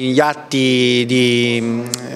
Gli atti di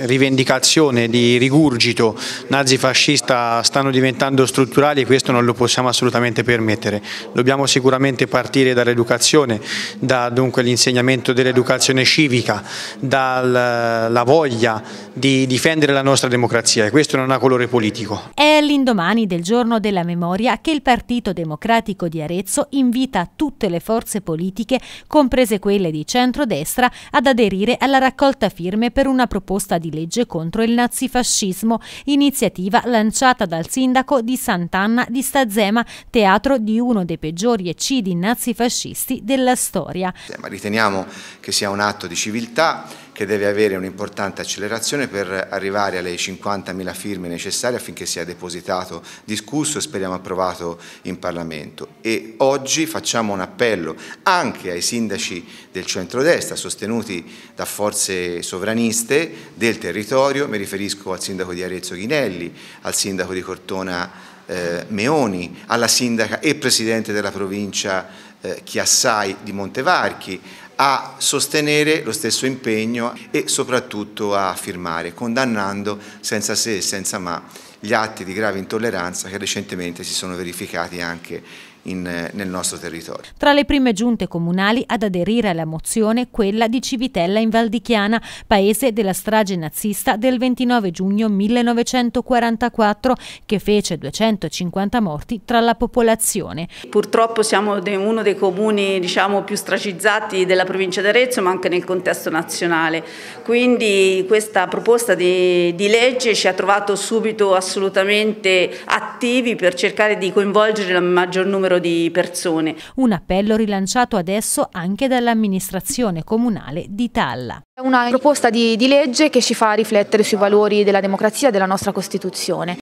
rivendicazione di rigurgito nazifascista stanno diventando strutturali e questo non lo possiamo assolutamente permettere. Dobbiamo sicuramente partire dall'educazione, da l'insegnamento dell'educazione civica, dalla voglia di difendere la nostra democrazia e questo non ha colore politico. È l'indomani del giorno della memoria che il Partito Democratico di Arezzo invita tutte le forze politiche, comprese quelle di centrodestra, ad aderire alla raccolta firme per una proposta di di legge contro il nazifascismo, iniziativa lanciata dal sindaco di Sant'Anna di Stazzema, teatro di uno dei peggiori eccidi nazifascisti della storia. Riteniamo che sia un atto di civiltà che deve avere un'importante accelerazione per arrivare alle 50.000 firme necessarie affinché sia depositato, discusso e speriamo approvato in Parlamento. E oggi facciamo un appello anche ai sindaci del centrodestra, sostenuti da forze sovraniste, del del territorio, mi riferisco al sindaco di Arezzo Ghinelli, al sindaco di Cortona eh, Meoni, alla sindaca e presidente della provincia eh, Chiassai di Montevarchi, a sostenere lo stesso impegno e soprattutto a firmare, condannando senza se e senza ma gli atti di grave intolleranza che recentemente si sono verificati anche in, nel nostro territorio. Tra le prime giunte comunali ad aderire alla mozione quella di Civitella in Valdichiana, paese della strage nazista del 29 giugno 1944 che fece 250 morti tra la popolazione. Purtroppo siamo uno dei comuni diciamo, più stracizzati della provincia di Arezzo ma anche nel contesto nazionale, quindi questa proposta di, di legge ci ha trovato subito assolutamente assolutamente attivi per cercare di coinvolgere il maggior numero di persone. Un appello rilanciato adesso anche dall'amministrazione comunale di Talla. È una proposta di, di legge che ci fa riflettere sui valori della democrazia e della nostra Costituzione.